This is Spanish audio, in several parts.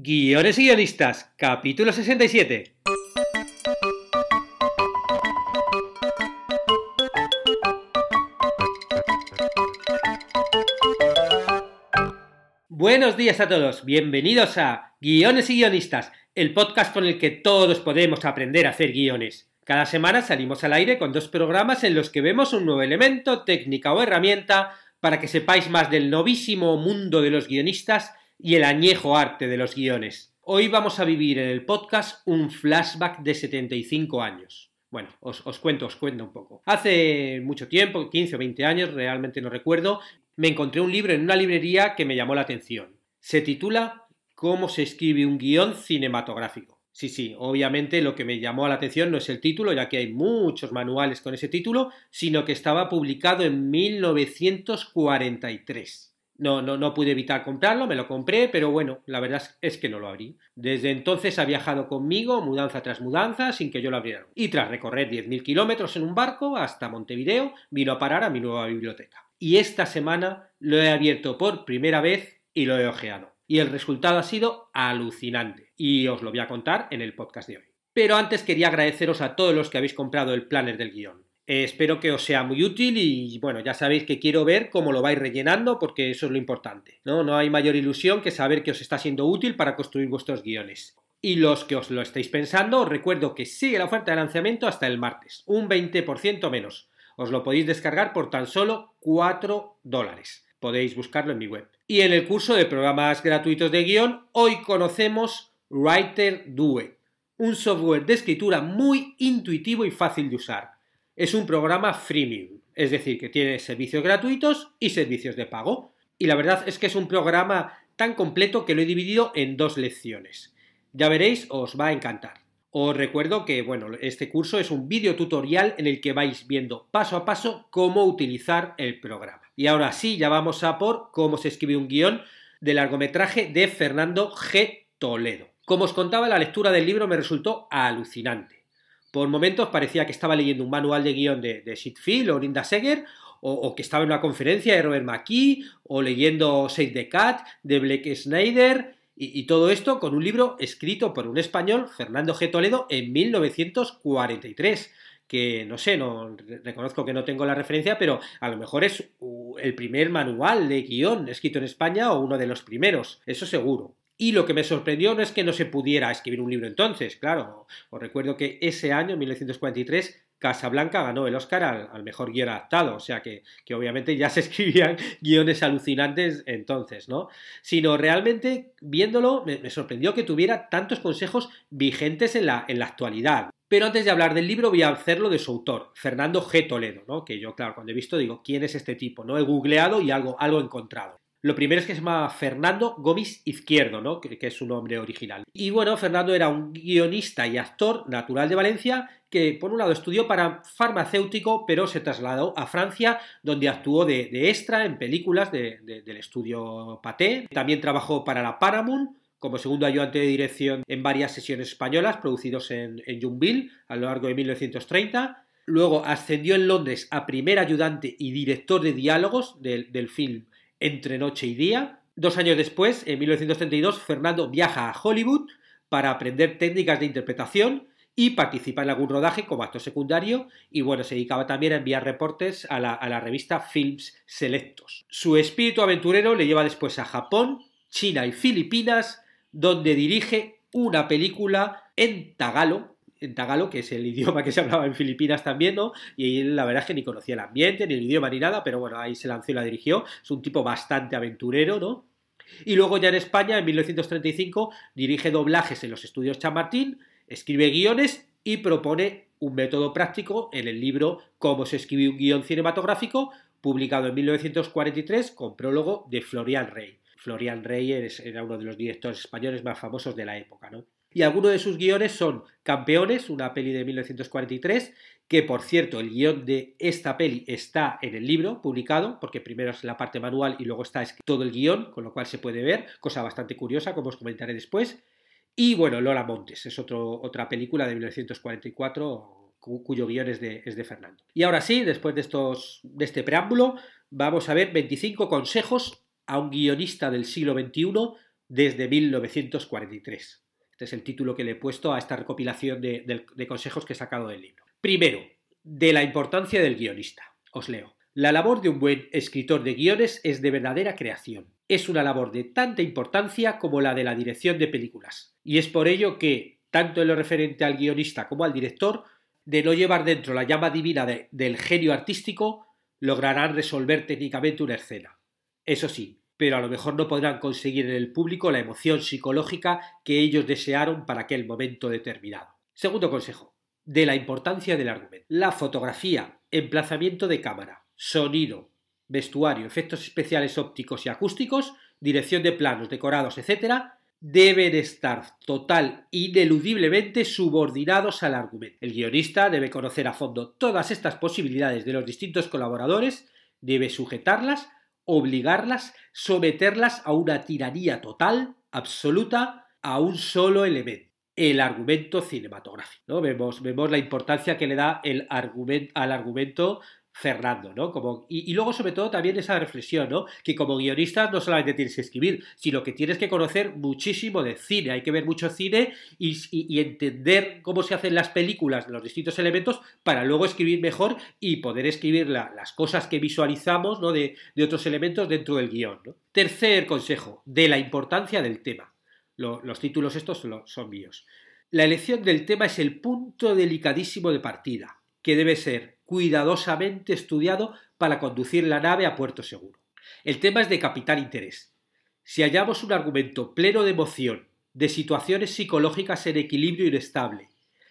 Guiones y guionistas, capítulo 67. Buenos días a todos, bienvenidos a Guiones y guionistas, el podcast con el que todos podemos aprender a hacer guiones. Cada semana salimos al aire con dos programas en los que vemos un nuevo elemento, técnica o herramienta para que sepáis más del novísimo mundo de los guionistas y el añejo arte de los guiones. Hoy vamos a vivir en el podcast un flashback de 75 años. Bueno, os, cuento, os cuento un poco. Hace mucho tiempo, 15 o 20 años, realmente no recuerdo, me encontré un libro en una librería que me llamó la atención. Se titula ¿Cómo se escribe un guión cinematográfico? Sí, sí, obviamente lo que me llamó la atención no es el título, ya que hay muchos manuales con ese título, sino que estaba publicado en 1943 no, no, no pude evitar comprarlo, me lo compré, pero bueno, la verdad es que no lo abrí. Desde entonces ha viajado conmigo mudanza tras mudanza sin que yo lo abriera. Y tras recorrer 10.000 kilómetros en un barco hasta Montevideo, vino a parar a mi nueva biblioteca. Y esta semana lo he abierto por primera vez y lo he ojeado. Y el resultado ha sido alucinante. Y os lo voy a contar en el podcast de hoy. Pero antes quería agradeceros a todos los que habéis comprado el planner del guión. Eh, espero que os sea muy útil y bueno, ya sabéis que quiero ver cómo lo vais rellenando porque eso es lo importante. ¿no? no hay mayor ilusión que saber que os está siendo útil para construir vuestros guiones. Y los que os lo estáis pensando, os recuerdo que sigue la oferta de lanzamiento hasta el martes, un 20% menos. Os lo podéis descargar por tan solo 4 dólares. Podéis buscarlo en mi web. Y en el curso de programas gratuitos de guión, hoy conocemos Writer Due, un software de escritura muy intuitivo y fácil de usar es un programa freemium, es decir, que tiene servicios gratuitos y servicios de pago. Y la verdad es que es un programa tan completo que lo he dividido en dos lecciones. Ya veréis, os va a encantar. Os recuerdo que, bueno, este curso es un vídeo tutorial en el que vais viendo paso a paso cómo utilizar el programa. Y ahora sí, ya vamos a por cómo se escribe un guión de largometraje de Fernando G. Toledo. Como os contaba, la lectura del libro me resultó alucinante. Por momentos parecía que estaba leyendo un manual de guión de, de Field o Linda Seger, o, que estaba en una conferencia de Robert McKee, o leyendo Save the Cat de Blake Snyder, y, todo esto con un libro escrito por un español, Fernando G. Toledo, en 1943 que no sé, no reconozco que no tengo la referencia, pero a lo mejor es uh, el primer manual de guión escrito en España o uno de los primeros, eso seguro. Y lo que me sorprendió no es que no se pudiera escribir un libro entonces, claro. Os recuerdo que ese año, 1943, Casablanca ganó el Oscar al, mejor guion adaptado, o sea que, obviamente ya se escribían guiones alucinantes entonces, ¿no? Sino realmente, viéndolo, me, sorprendió que tuviera tantos consejos vigentes en la, en la actualidad. Pero antes de hablar del libro voy a hacerlo de su autor, Fernando G. Toledo, ¿no? que yo, claro, cuando he visto digo, ¿quién es este tipo? No he googleado y algo, algo he encontrado. Lo primero es que se llama Fernando Gómez Izquierdo, ¿no? que, es su nombre original. Y bueno, Fernando era un guionista y actor natural de Valencia que por un lado estudió para farmacéutico, pero se trasladó a Francia, donde actuó de, extra en películas del estudio Paté. También trabajó para la Paramount como segundo ayudante de dirección en varias sesiones españolas producidos en, en a lo largo de 1930. Luego ascendió en Londres a primer ayudante y director de diálogos del film entre noche y día. Dos años después, en 1932, Fernando viaja a Hollywood para aprender técnicas de interpretación y participar en algún rodaje como actor secundario y bueno, se dedicaba también a enviar reportes a la, a la revista Films Selectos. Su espíritu aventurero le lleva después a Japón, China y Filipinas, donde dirige una película en tagalo en tagalo, que es el idioma que se hablaba en Filipinas también, ¿no? Y la verdad es que ni conocía el ambiente, ni el idioma, ni nada, pero bueno, ahí se lanzó y la dirigió. Es un tipo bastante aventurero, ¿no? Y luego ya en España, en 1935, dirige doblajes en los estudios Chamartín, escribe guiones y propone un método práctico en el libro Cómo se escribe un guión cinematográfico, publicado en 1943 con prólogo de Florian Rey. Florian Rey era uno de los directores españoles más famosos de la época, ¿no? Y algunos de sus guiones son Campeones, una peli de 1943, que por cierto el guión de esta peli está en el libro publicado, porque primero es la parte manual y luego está todo el guión, con lo cual se puede ver, cosa bastante curiosa, como os comentaré después. Y bueno, Lola Montes, es otro, otra película de 1944 cuyo guión es de, Fernando. Y ahora sí, después de, estos, de este preámbulo, vamos a ver 25 consejos a un guionista del siglo XXI desde 1943. Este es el título que le he puesto a esta recopilación de, consejos que he sacado del libro. Primero, de la importancia del guionista. Os leo. La labor de un buen escritor de guiones es de verdadera creación. Es una labor de tanta importancia como la de la dirección de películas. Y es por ello que, tanto en lo referente al guionista como al director, de no llevar dentro la llama divina del genio artístico, lograrán resolver técnicamente una escena. Eso sí, pero a lo mejor no podrán conseguir en el público la emoción psicológica que ellos desearon para aquel momento determinado. Segundo consejo, de la importancia del argumento. La fotografía, emplazamiento de cámara, sonido, vestuario, efectos especiales ópticos y acústicos, dirección de planos, decorados, etc., deben estar total, ineludiblemente subordinados al argumento. El guionista debe conocer a fondo todas estas posibilidades de los distintos colaboradores, debe sujetarlas obligarlas, someterlas a una tiranía total, absoluta, a un solo elemento el argumento cinematográfico. ¿no? Vemos, vemos la importancia que le da el al argumento Fernando, ¿no? Como, y, luego, sobre todo, también esa reflexión, ¿no? Que como guionista no solamente tienes que escribir, sino que tienes que conocer muchísimo de cine. Hay que ver mucho cine y, entender cómo se hacen las películas, los distintos elementos, para luego escribir mejor y poder escribir las cosas que visualizamos, ¿no? De, otros elementos dentro del guión, ¿no? Tercer consejo, de la importancia del tema. los títulos estos son míos. La elección del tema es el punto delicadísimo de partida que debe ser cuidadosamente estudiado para conducir la nave a puerto seguro. El tema es de capital interés. Si hallamos un argumento pleno de emoción, de situaciones psicológicas en equilibrio inestable,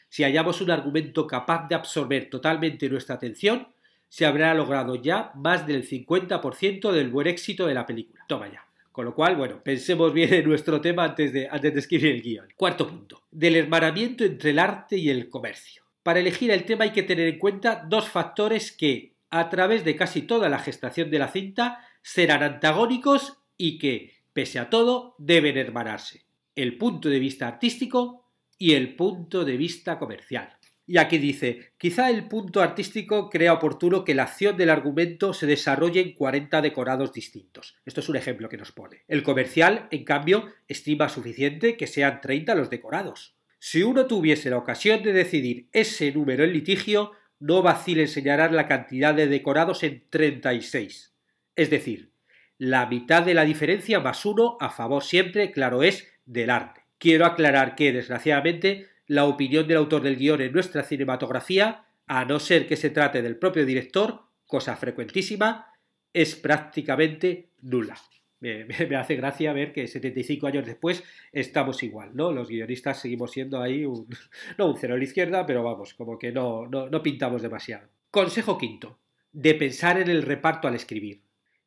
si hallamos un argumento capaz de absorber totalmente nuestra atención, se habrá logrado ya más del 50% del buen éxito de la película. Toma ya. Con lo cual, bueno, pensemos bien en nuestro tema antes de, antes de escribir el guión. Cuarto punto, del hermanamiento entre el arte y el comercio. Para elegir el tema hay que tener en cuenta dos factores que, a través de casi toda la gestación de la cinta, serán antagónicos y que, pese a todo, deben hermanarse. El punto de vista artístico y el punto de vista comercial. Y aquí dice, quizá el punto artístico crea oportuno que la acción del argumento se desarrolle en 40 decorados distintos. Esto es un ejemplo que nos pone. El comercial, en cambio, estima suficiente que sean 30 los decorados. Si uno tuviese la ocasión de decidir ese número en litigio, no vacile en señalar la cantidad de decorados en 36. Es decir, la mitad de la diferencia más uno a favor siempre, claro es, del arte. Quiero aclarar que, desgraciadamente, la opinión del autor del guión en nuestra cinematografía, a no ser que se trate del propio director, cosa frecuentísima, es prácticamente nula. me, hace gracia ver que 75 años después estamos igual, ¿no? Los guionistas seguimos siendo ahí un, no un cero a la izquierda, pero vamos, como que no, no, pintamos demasiado. Consejo quinto, de pensar en el reparto al escribir.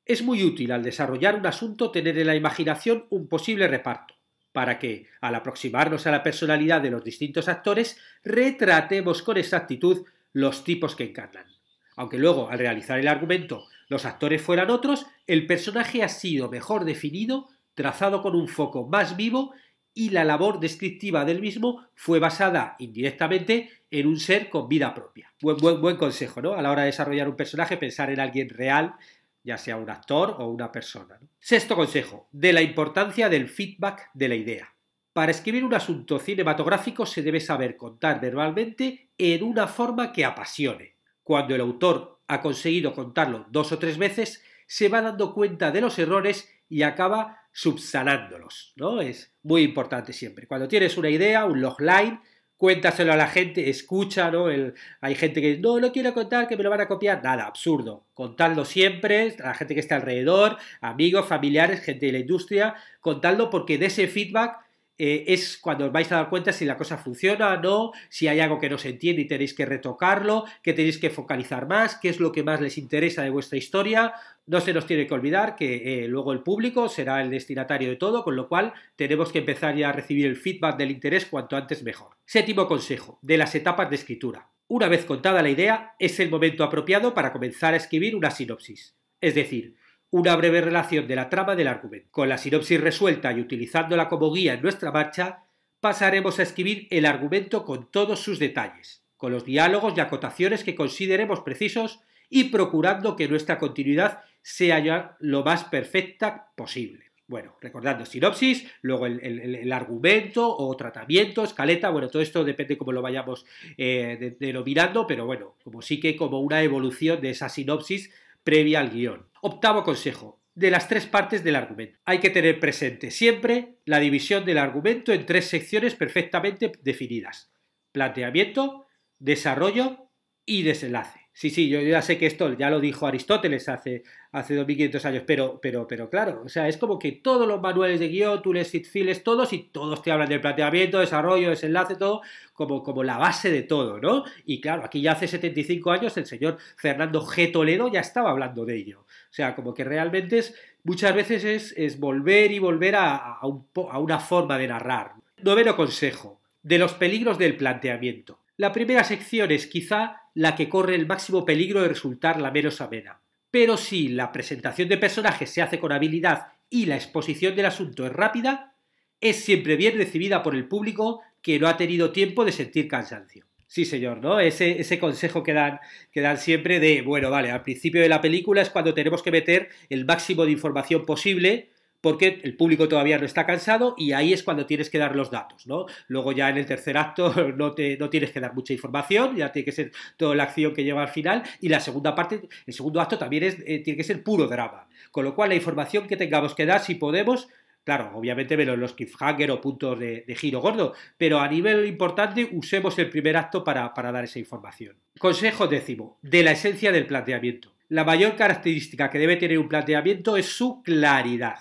Es muy útil al desarrollar un asunto tener en la imaginación un posible reparto, para que, al aproximarnos a la personalidad de los distintos actores, retratemos con exactitud los tipos que encarnan. Aunque luego, al realizar el argumento, los actores fueran otros, el personaje ha sido mejor definido, trazado con un foco más vivo y la labor descriptiva del mismo fue basada indirectamente en un ser con vida propia. Buen, buen, buen consejo, ¿no? A la hora de desarrollar un personaje, pensar en alguien real, ya sea un actor o una persona. Sexto consejo, de la importancia del feedback de la idea. Para escribir un asunto cinematográfico se debe saber contar verbalmente en una forma que apasione. Cuando el autor ha conseguido contarlo dos o tres veces, se va dando cuenta de los errores y acaba subsanándolos, ¿no? Es muy importante siempre. Cuando tienes una idea, un logline, cuéntaselo a la gente, escucha, ¿no? hay gente que no, lo quiero contar, que me lo van a copiar. Nada, absurdo. Contadlo siempre, a la gente que está alrededor, amigos, familiares, gente de la industria, contadlo porque de ese feedback eh, es cuando os vais a dar cuenta si la cosa funciona o no, si hay algo que no se entiende y tenéis que retocarlo, que tenéis que focalizar más, qué es lo que más les interesa de vuestra historia. No se nos tiene que olvidar que eh, luego el público será el destinatario de todo, con lo cual tenemos que empezar ya a recibir el feedback del interés cuanto antes mejor. Séptimo consejo, de las etapas de escritura. Una vez contada la idea, es el momento apropiado para comenzar a escribir una sinopsis. Es decir, una breve relación de la trama del argumento. Con la sinopsis resuelta y utilizándola como guía en nuestra marcha, pasaremos a escribir el argumento con todos sus detalles, con los diálogos y acotaciones que consideremos precisos y procurando que nuestra continuidad sea ya lo más perfecta posible. Bueno, recordando sinopsis, luego el, argumento o tratamiento, escaleta, bueno, todo esto depende cómo lo vayamos eh, denominando, pero bueno, como sí que como una evolución de esa sinopsis previa al guión. Octavo consejo. De las tres partes del argumento. Hay que tener presente siempre la división del argumento en tres secciones perfectamente definidas. Planteamiento, desarrollo y desenlace. Sí, sí, yo ya sé que esto ya lo dijo Aristóteles hace, hace 2500 años, pero, pero, pero claro, o sea, es como que todos los manuales de les Sitfiles, todos y todos te hablan del planteamiento, desarrollo, desenlace, todo, como, como la base de todo, ¿no? Y claro, aquí ya hace 75 años el señor Fernando G. Toledo ya estaba hablando de ello. O sea, como que realmente es, muchas veces es, volver y volver a, a una forma de narrar. Noveno consejo, de los peligros del planteamiento. La primera sección es quizá la que corre el máximo peligro de resultar la menos amena. Pero si la presentación de personajes se hace con habilidad y la exposición del asunto es rápida, es siempre bien recibida por el público que no ha tenido tiempo de sentir cansancio. Sí, señor, ¿no? Ese, consejo que dan, que dan siempre de, bueno, vale, al principio de la película es cuando tenemos que meter el máximo de información posible porque el público todavía no está cansado y ahí es cuando tienes que dar los datos, ¿no? Luego ya en el tercer acto no, te, no tienes que dar mucha información, ya tiene que ser toda la acción que lleva al final y la segunda parte, el segundo acto también eh, tiene que ser puro drama, con lo cual la información que tengamos que dar, si podemos, Claro, obviamente menos los cliffhanger o puntos de, giro gordo, pero a nivel importante usemos el primer acto para dar esa información. Consejo décimo, de la esencia del planteamiento. La mayor característica que debe tener un planteamiento es su claridad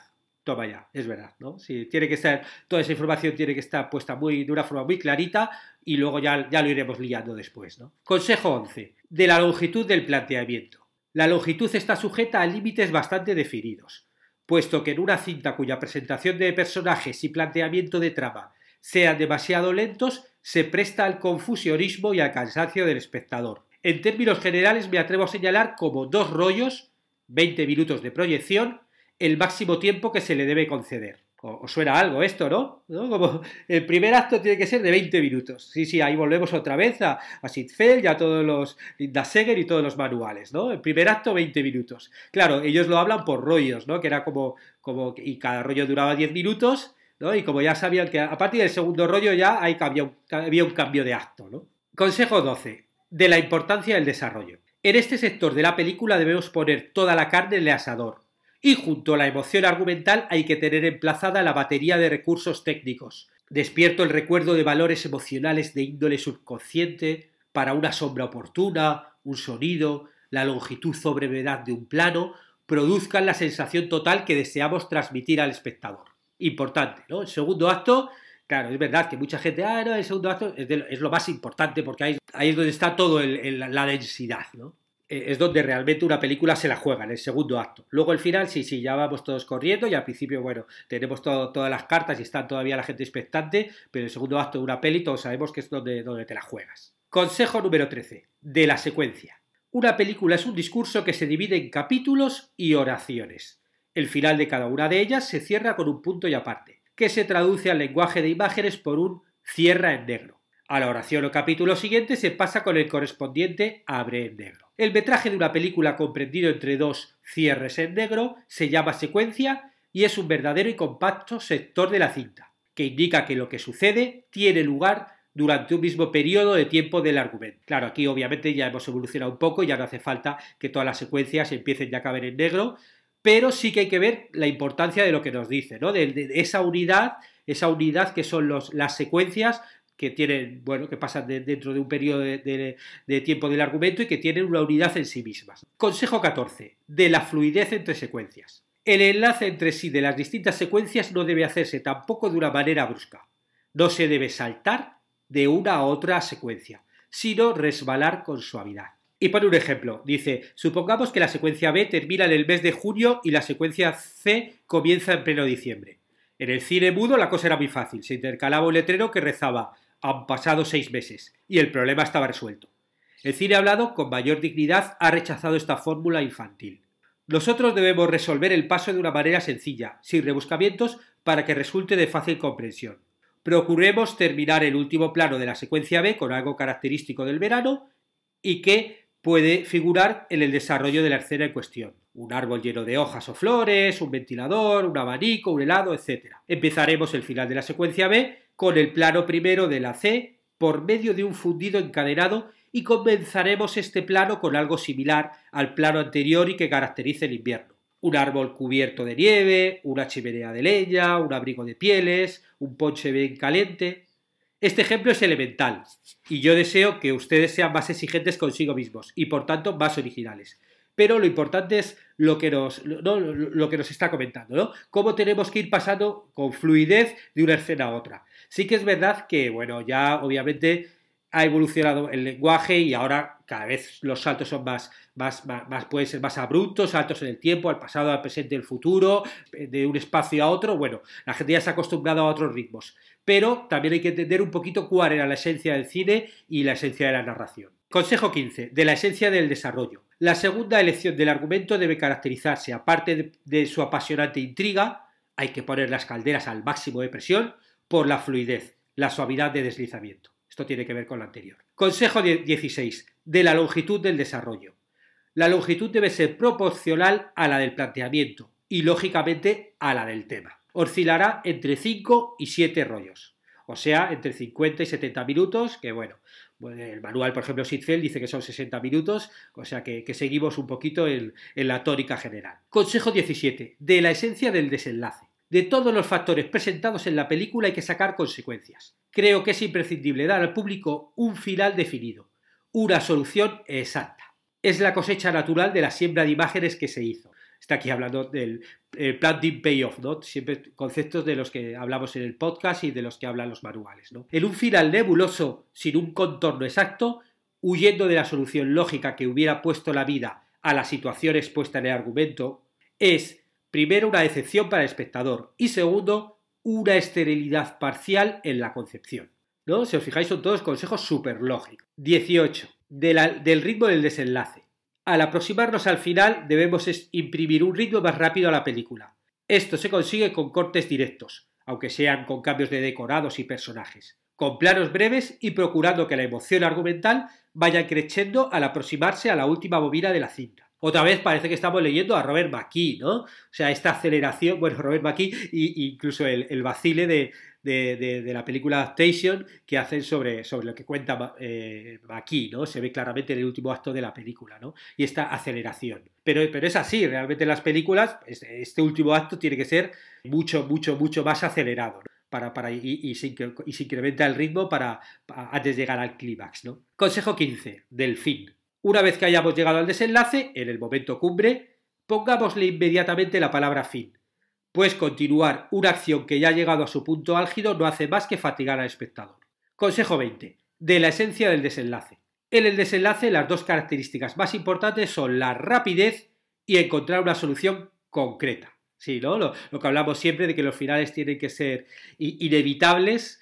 vaya es verdad, ¿no? si tiene que estar, toda esa información tiene que estar puesta muy, de una forma muy clarita y luego ya, ya lo iremos liando después, ¿no? Consejo 11. De la longitud del planteamiento. La longitud está sujeta a límites bastante definidos, puesto que en una cinta cuya presentación de personajes y planteamiento de trama sean demasiado lentos, se presta al confusionismo y al cansancio del espectador. En términos generales me atrevo a señalar como dos rollos, 20 minutos de proyección el máximo tiempo que se le debe conceder. O suena algo esto, ¿no? Como el primer acto tiene que ser de 20 minutos. Sí, sí, ahí volvemos otra vez a, a y a todos los seger y todos los manuales, ¿no? El primer acto, 20 minutos. Claro, ellos lo hablan por rollos, ¿no? Que era como, como y cada rollo duraba 10 minutos, ¿no? Y como ya sabían que a partir del segundo rollo ya hay había, había un cambio de acto, ¿no? Consejo 12. De la importancia del desarrollo. En este sector de la película debemos poner toda la carne en el asador, y junto a la emoción argumental hay que tener emplazada la batería de recursos técnicos. Despierto el recuerdo de valores emocionales de índole subconsciente para una sombra oportuna, un sonido, la longitud o brevedad de un plano, produzcan la sensación total que deseamos transmitir al espectador. Importante, ¿no? El segundo acto, claro, es verdad que mucha gente, ah, no, el segundo acto es, lo más importante porque ahí, ahí, es donde está toda la densidad, ¿no? Eh, es donde realmente una película se la juega, en el segundo acto. Luego el final, sí, sí, ya vamos todos corriendo y al principio, bueno, tenemos todas las cartas y está todavía la gente expectante, pero el segundo acto de una peli todos sabemos que es donde, donde te la juegas. Consejo número 13, de la secuencia. Una película es un discurso que se divide en capítulos y oraciones. El final de cada una de ellas se cierra con un punto y aparte, que se traduce al lenguaje de imágenes por un cierra en negro. A la oración o capítulo siguiente se pasa con el correspondiente abre en negro. El metraje de una película comprendido entre dos cierres en negro se llama secuencia y es un verdadero y compacto sector de la cinta, que indica que lo que sucede tiene lugar durante un mismo periodo de tiempo del argumento. Claro, aquí obviamente ya hemos evolucionado un poco, ya no hace falta que todas las secuencias empiecen ya a caber en negro, pero sí que hay que ver la importancia de lo que nos dice, ¿no? De, esa unidad, esa unidad que son las secuencias que tienen, bueno, que pasan dentro de un periodo de, tiempo del argumento y que tienen una unidad en sí mismas. Consejo 14. De la fluidez entre secuencias. El enlace entre sí de las distintas secuencias no debe hacerse tampoco de una manera brusca. No se debe saltar de una a otra secuencia, sino resbalar con suavidad. Y para un ejemplo, dice, supongamos que la secuencia B termina en el mes de junio y la secuencia C comienza en pleno diciembre. En el cine mudo la cosa era muy fácil, se intercalaba un letrero que rezaba han pasado seis meses y el problema estaba resuelto. El cine hablado, con mayor dignidad, ha rechazado esta fórmula infantil. Nosotros debemos resolver el paso de una manera sencilla, sin rebuscamientos, para que resulte de fácil comprensión. Procuremos terminar el último plano de la secuencia B con algo característico del verano y que puede figurar en el desarrollo de la escena en cuestión. Un árbol lleno de hojas o flores, un ventilador, un abanico, un helado, etc. Empezaremos el final de la secuencia B con el plano primero de la C por medio de un fundido encadenado y comenzaremos este plano con algo similar al plano anterior y que caracteriza el invierno. Un árbol cubierto de nieve, una chimenea de leña, un abrigo de pieles, un ponche bien caliente. Este ejemplo es elemental y yo deseo que ustedes sean más exigentes consigo mismos y por tanto más originales. Pero lo importante es lo que nos, lo que nos está comentando, ¿no? Cómo tenemos que ir pasando con fluidez de una escena a otra. Sí que es verdad que, bueno, ya obviamente ha evolucionado el lenguaje y ahora cada vez los saltos son más, más, más, pueden ser más abruptos, saltos en el tiempo, al pasado, al presente, al futuro, eh, de un espacio a otro. Bueno, la gente ya se ha acostumbrado a otros ritmos, pero también hay que entender un poquito cuál era la esencia del cine y la esencia de la narración. Consejo 15. De la esencia del desarrollo. La segunda elección del argumento debe caracterizarse, aparte de su apasionante intriga, hay que poner las calderas al máximo de presión, por la fluidez, la suavidad de deslizamiento. Esto tiene que ver con lo anterior. Consejo 16. De la longitud del desarrollo. La longitud debe ser proporcional a la del planteamiento y, lógicamente, a la del tema. Oscilará entre 5 y 7 rollos, o sea, entre 50 y 70 minutos, que bueno, el manual, por ejemplo, Sitzfeld, dice que son 60 minutos, o sea que, seguimos un poquito en, en la tónica general. Consejo 17. De la esencia del desenlace. De todos los factores presentados en la película hay que sacar consecuencias. Creo que es imprescindible dar al público un final definido, una solución exacta. Es la cosecha natural de la siembra de imágenes que se hizo. Está aquí hablando del planting payoff, ¿no? Siempre conceptos de los que hablamos en el podcast y de los que hablan los manuales, ¿no? En un final nebuloso, sin un contorno exacto, huyendo de la solución lógica que hubiera puesto la vida a la situación expuesta en el argumento, es primero, una decepción para el espectador y segundo, una esterilidad parcial en la concepción. ¿No? Si os fijáis, son todos consejos súper lógicos. 18. del ritmo del desenlace. Al aproximarnos al final, debemos imprimir un ritmo más rápido a la película. Esto se consigue con cortes directos, aunque sean con cambios de decorados y personajes, con planos breves y procurando que la emoción argumental vaya creciendo al aproximarse a la última bobina de la cinta. Otra vez parece que estamos leyendo a Robert McKee, ¿no? O sea, esta aceleración, bueno, Robert McKee e incluso el, vacile de, la película Adaptation que hacen sobre, sobre lo que cuenta eh, McKee, ¿no? Se ve claramente en el último acto de la película, ¿no? Y esta aceleración. Pero, pero es así, realmente en las películas este, último acto tiene que ser mucho, mucho, mucho más acelerado, Para, para, y, se, incrementa el ritmo para, antes de llegar al clímax, ¿no? Consejo 15, del fin. Una vez que hayamos llegado al desenlace, en el momento cumbre, pongámosle inmediatamente la palabra fin, pues continuar una acción que ya ha llegado a su punto álgido no hace más que fatigar al espectador. Consejo 20. De la esencia del desenlace. En el desenlace las dos características más importantes son la rapidez y encontrar una solución concreta. Sí, ¿no? Lo, lo que hablamos siempre de que los finales tienen que ser inevitables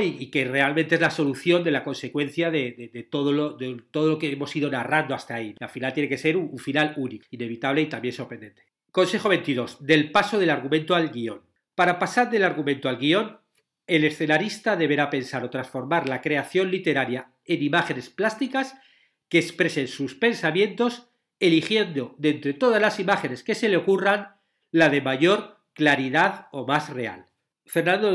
y, que realmente es la solución de la consecuencia de, todo lo, que hemos ido narrando hasta ahí. La final tiene que ser un, un final único, inevitable y también sorprendente. Consejo 22. Del paso del argumento al guión. Para pasar del argumento al guión, el escenarista deberá pensar o transformar la creación literaria en imágenes plásticas que expresen sus pensamientos, eligiendo de entre todas las imágenes que se le ocurran la de mayor claridad o más real. Fernando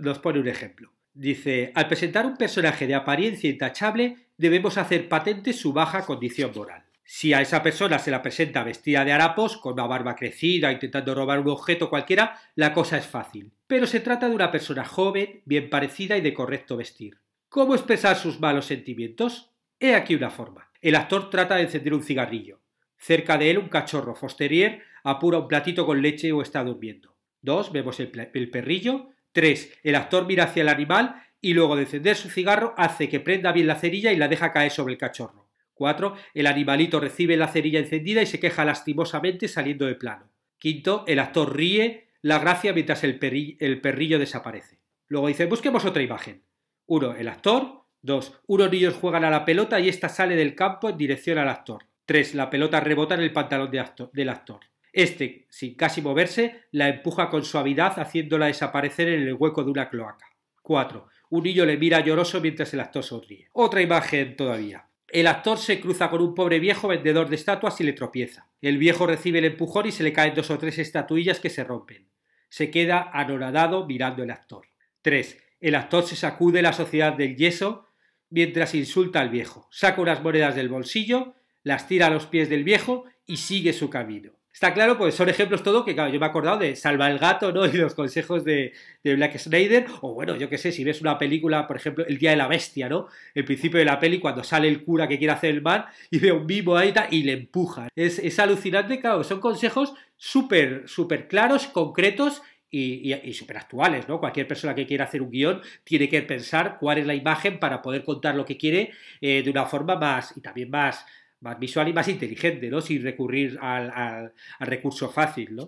nos, pone un ejemplo. Dice, al presentar un personaje de apariencia intachable, debemos hacer patente su baja condición moral. Si a esa persona se la presenta vestida de harapos, con una barba crecida, intentando robar un objeto cualquiera, la cosa es fácil. Pero se trata de una persona joven, bien parecida y de correcto vestir. ¿Cómo expresar sus malos sentimientos? He aquí una forma. El actor trata de encender un cigarrillo. Cerca de él un cachorro fosterier apura un platito con leche o está durmiendo. 2. vemos el, perrillo. 3. el actor mira hacia el animal y luego de encender su cigarro hace que prenda bien la cerilla y la deja caer sobre el cachorro. 4. El animalito recibe la cerilla encendida y se queja lastimosamente saliendo de plano. Quinto, el actor ríe la gracia mientras el, el perrillo desaparece. Luego dice, busquemos otra imagen. 1. El actor. 2. Unos niños juegan a la pelota y esta sale del campo en dirección al actor. 3. La pelota rebota en el pantalón de del actor. Este, sin casi moverse, la empuja con suavidad haciéndola desaparecer en el hueco de una cloaca. 4. Un niño le mira lloroso mientras el actor sonríe. Otra imagen todavía. El actor se cruza con un pobre viejo vendedor de estatuas y le tropieza. El viejo recibe el empujón y se le caen dos o tres estatuillas que se rompen. Se queda anonadado mirando el actor. 3. El actor se sacude la sociedad del yeso mientras insulta al viejo. Saca unas monedas del bolsillo, las tira a los pies del viejo y sigue su camino. Está claro, pues son ejemplos todo que, yo me he acordado de Salva el Gato, ¿no? Y los consejos de, Black Snyder. O bueno, yo qué sé, si ves una película, por ejemplo, El Día de la Bestia, ¿no? El principio de la peli, cuando sale el cura que quiere hacer el mal y ve un vivo ahí y le empuja. Es, alucinante, claro, son consejos súper, súper claros, concretos y, y, súper actuales, ¿no? Cualquier persona que quiera hacer un guión tiene que pensar cuál es la imagen para poder contar lo que quiere eh, de una forma más y también más más visual y más inteligente, ¿no? Sin recurrir al, recurso fácil, ¿no?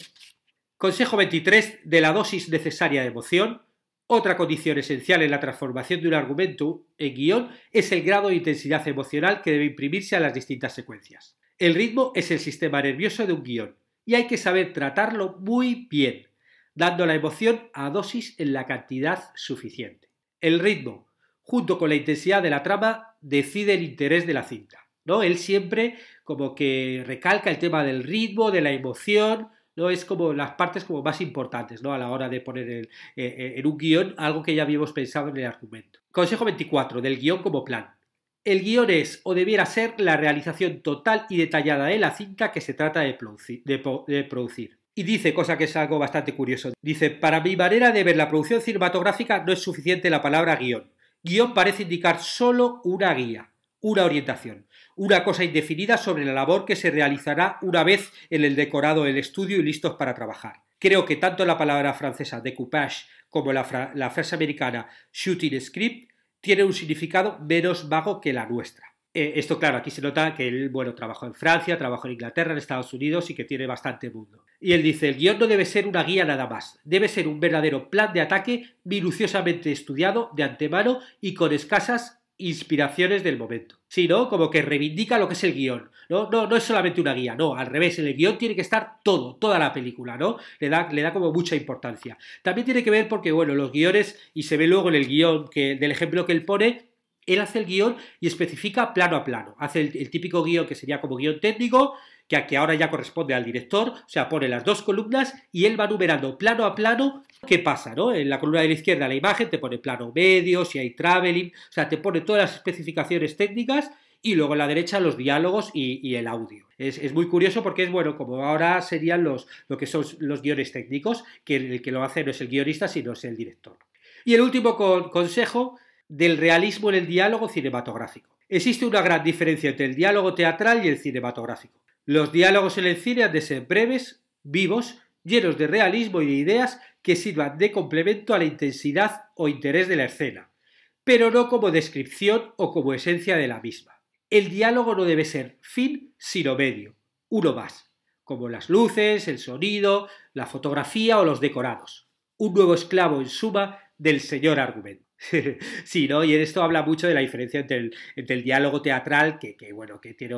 Consejo 23 de la dosis necesaria de emoción. Otra condición esencial en la transformación de un argumento en guión es el grado de intensidad emocional que debe imprimirse a las distintas secuencias. El ritmo es el sistema nervioso de un guión y hay que saber tratarlo muy bien, dando la emoción a dosis en la cantidad suficiente. El ritmo, junto con la intensidad de la trama, decide el interés de la cinta. ¿no? Él siempre como que recalca el tema del ritmo, de la emoción, ¿no? Es como las partes como más importantes, ¿no? A la hora de poner eh, en un guión algo que ya habíamos pensado en el argumento. Consejo 24, del guión como plan. El guión es o debiera ser la realización total y detallada de la cinta que se trata de producir. producir. Y dice, cosa que es algo bastante curioso, dice, para mi manera de ver la producción cinematográfica no es suficiente la palabra guión. Guión parece indicar solo una guía una orientación, una cosa indefinida sobre la labor que se realizará una vez en el decorado del estudio y listos para trabajar. Creo que tanto la palabra francesa decoupage como la, frase americana shooting script tiene un significado menos vago que la nuestra. Eh, esto, claro, aquí se nota que él, bueno, trabajó en Francia, trabajó en Inglaterra, en Estados Unidos y que tiene bastante mundo. Y él dice, el guión no debe ser una guía nada más, debe ser un verdadero plan de ataque minuciosamente estudiado de antemano y con escasas inspiraciones del momento. Sí, Como que reivindica lo que es el guión. ¿no? No, no es solamente una guía, no, al revés, en el guión tiene que estar todo, toda la película, ¿no? Le da, le da como mucha importancia. También tiene que ver porque, bueno, los guiones, y se ve luego en el guión que, del ejemplo que él pone, él hace el guión y especifica plano a plano. Hace el, típico guión que sería como guión técnico, que, que ahora ya corresponde al director, o sea, pone las dos columnas y él va numerando plano a plano ¿Qué pasa? En la columna de la izquierda la imagen te pone plano medio, si hay traveling, o sea, te pone todas las especificaciones técnicas y luego en la derecha los diálogos y, el audio. Es, muy curioso porque es bueno, como ahora serían los, lo que son los guiones técnicos, que el que lo hace no es el guionista, sino es el director. Y el último consejo del realismo en el diálogo cinematográfico. Existe una gran diferencia entre el diálogo teatral y el cinematográfico. Los diálogos en el cine han de ser breves, vivos, llenos de realismo y de ideas que sirvan de complemento a la intensidad o interés de la escena, pero no como descripción o como esencia de la misma. El diálogo no debe ser fin, sino medio, uno más, como las luces, el sonido, la fotografía o los decorados. Un nuevo esclavo, en suma, del señor argumento. sí, ¿no? Y esto habla mucho de la diferencia entre el, diálogo teatral, que, bueno, que tiene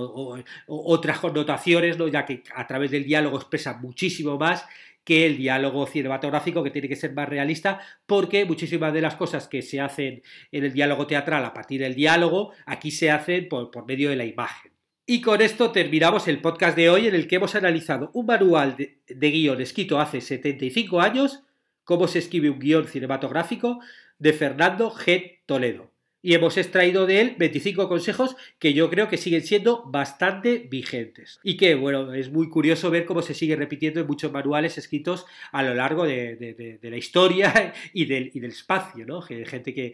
otras connotaciones, Ya que a través del diálogo expresa muchísimo más, que el diálogo cinematográfico, que tiene que ser más realista, porque muchísimas de las cosas que se hacen en el diálogo teatral a partir del diálogo, aquí se hacen por, medio de la imagen. Y con esto terminamos el podcast de hoy en el que hemos analizado un manual de, de guión escrito hace 75 años, cómo se escribe un guión cinematográfico, de Fernando G. Toledo y hemos extraído de él 25 consejos que yo creo que siguen siendo bastante vigentes. Y que, bueno, es muy curioso ver cómo se sigue repitiendo en muchos manuales escritos a lo largo de, la historia y del, y del, espacio, ¿no? Gente que...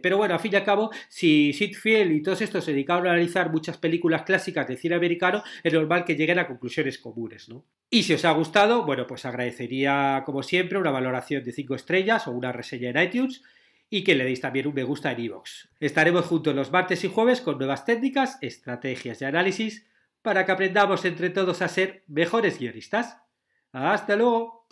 pero bueno, a fin y al cabo, si Sid y todos estos se dedicaron a analizar muchas películas clásicas de cine americano, es normal que lleguen a conclusiones comunes, ¿no? Y si os ha gustado, bueno, pues agradecería, como siempre, una valoración de 5 estrellas o una reseña en iTunes y que le deis también un me gusta en iVoox. Estaremos juntos los martes y jueves con nuevas técnicas, estrategias y análisis para que aprendamos entre todos a ser mejores guionistas. ¡Hasta luego!